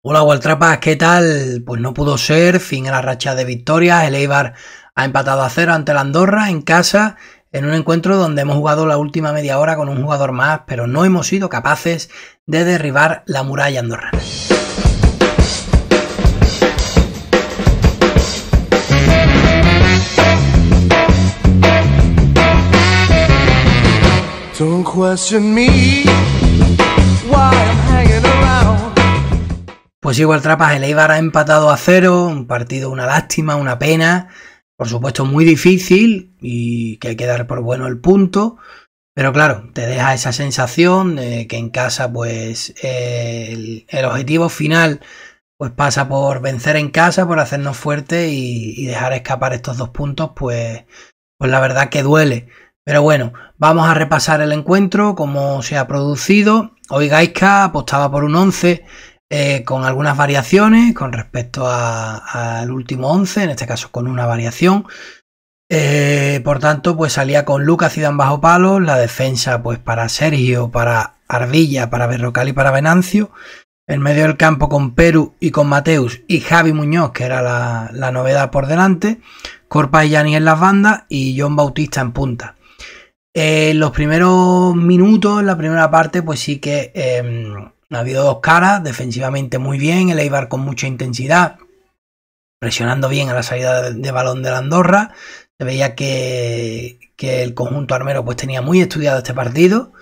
Hola Waltrapas, ¿qué tal? Pues no pudo ser, fin a la racha de victorias, el Eibar ha empatado a cero ante la Andorra en casa, en un encuentro donde hemos jugado la última media hora con un jugador más, pero no hemos sido capaces de derribar la muralla andorrana. Pues igual Trapas, el Eibar ha empatado a cero, un partido una lástima, una pena, por supuesto muy difícil y que hay que dar por bueno el punto, pero claro, te deja esa sensación de que en casa pues el, objetivo final pues pasa por vencer en casa, por hacernos fuertes y, dejar escapar estos dos puntos pues, pues la verdad que duele. Pero bueno, vamos a repasar el encuentro, cómo se ha producido. Hoy que apostaba por un 11 eh, con algunas variaciones con respecto al último 11, en este caso con una variación. Eh, por tanto, pues salía con Lucas y Dan bajo palos, la defensa pues para Sergio, para Ardilla, para Berrocal y para Venancio. En medio del campo con Perú y con Mateus y Javi Muñoz, que era la, novedad por delante. Corpa y Gianni en las bandas y John Bautista en punta. En eh, los primeros minutos, la primera parte, pues sí que em, ha habido dos caras, defensivamente muy bien, el Eibar con mucha intensidad, presionando bien a la salida de, balón de la Andorra. Se veía que, el conjunto armero pues tenía muy estudiado este partido.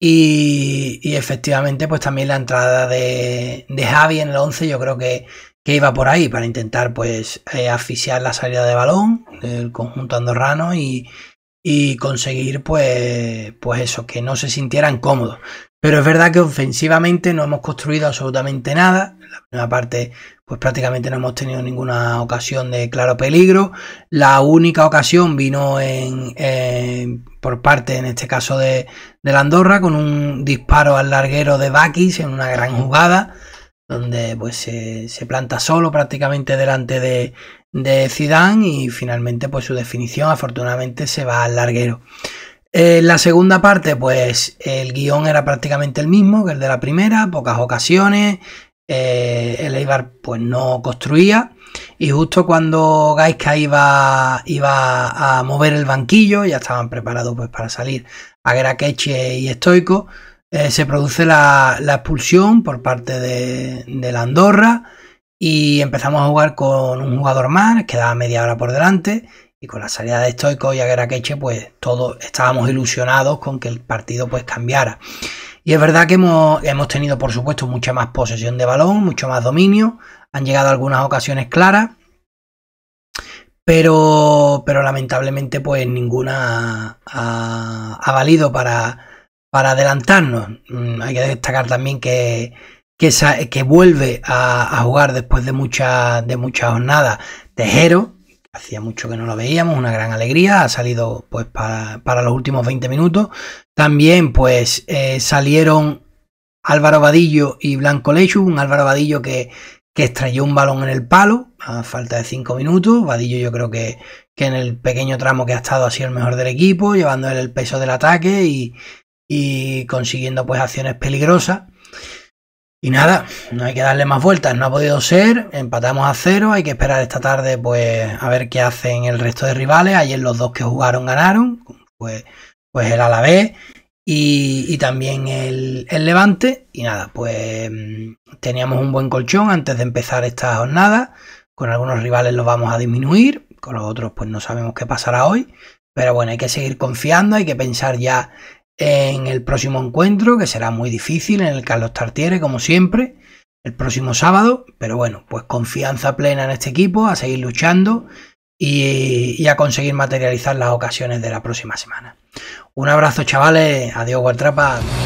Y, efectivamente, pues también la entrada de, Javi en el 11, yo creo que, iba por ahí para intentar pues eh, asfixiar la salida de balón del conjunto andorrano y, y conseguir pues, pues eso, que no se sintieran cómodos. Pero es verdad que ofensivamente no hemos construido absolutamente nada. En la primera parte, pues prácticamente no hemos tenido ninguna ocasión de claro peligro. La única ocasión vino en, por parte, en este caso, de, de, la Andorra, con un disparo al larguero de Bakis en una gran jugada, donde pues se, planta solo prácticamente delante de, de Zidane y finalmente pues su definición afortunadamente se va al larguero. En eh, la segunda parte, pues el guión era prácticamente el mismo que el de la primera, pocas ocasiones, eh, el Eibar pues no construía y justo cuando Gaisca iba, iba a mover el banquillo, ya estaban preparados pues para salir a Graqueche y Estoico, eh, se produce la, expulsión por parte de, de, la Andorra y empezamos a jugar con un jugador más, quedaba media hora por delante y con la salida de Stoico y Agueraqueche, pues todos estábamos ilusionados con que el partido pues cambiara. Y es verdad que hemos, tenido, por supuesto, mucha más posesión de balón, mucho más dominio. Han llegado algunas ocasiones claras. Pero, lamentablemente, pues ninguna ha, valido para, adelantarnos. Mm, hay que destacar también que, que, vuelve a, jugar después de muchas de jornadas Tejero, Hacía mucho que no lo veíamos, una gran alegría. Ha salido pues para, para los últimos 20 minutos. También pues eh, salieron Álvaro Vadillo y Blanco Lechu. Un Álvaro Vadillo que, que estrelló un balón en el palo a falta de 5 minutos. Vadillo yo creo que, que, en el pequeño tramo que ha estado ha sido el mejor del equipo, llevando el peso del ataque y, y consiguiendo pues acciones peligrosas. Y nada, no hay que darle más vueltas, no ha podido ser, empatamos a cero, hay que esperar esta tarde pues a ver qué hacen el resto de rivales, ayer los dos que jugaron ganaron, pues, pues el Alavés y, y también el, el, Levante, y nada, pues mm, teníamos un buen colchón antes de empezar esta jornada, con algunos rivales los vamos a disminuir, con los otros pues no sabemos qué pasará hoy, pero bueno, hay que seguir confiando, hay que pensar ya en el próximo encuentro, que será muy difícil, en el Carlos Tartiere, como siempre, el próximo sábado. Pero bueno, pues confianza plena en este equipo, a seguir luchando y, a conseguir materializar las ocasiones de la próxima semana. Un abrazo, chavales. Adiós, Guartrapa.